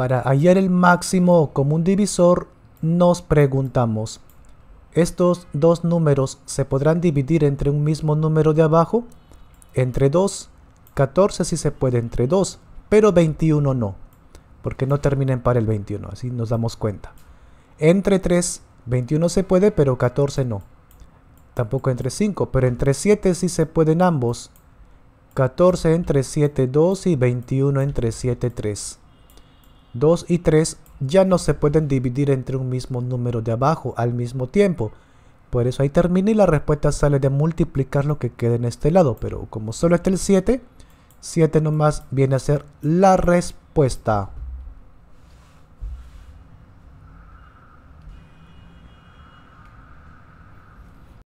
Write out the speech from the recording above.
Para hallar el máximo común divisor, nos preguntamos, ¿estos dos números se podrán dividir entre un mismo número de abajo? Entre 2, 14 sí se puede entre 2, pero 21 no, porque no termina en par el 21, así nos damos cuenta. Entre 3, 21 se puede, pero 14 no. Tampoco entre 5, pero entre 7 sí se pueden ambos. 14 entre 7, 2 y 21 entre 7, 3. 2 y 3 ya no se pueden dividir entre un mismo número de abajo al mismo tiempo. Por eso ahí termina y la respuesta sale de multiplicar lo que queda en este lado. Pero como solo está el 7, 7 nomás viene a ser la respuesta.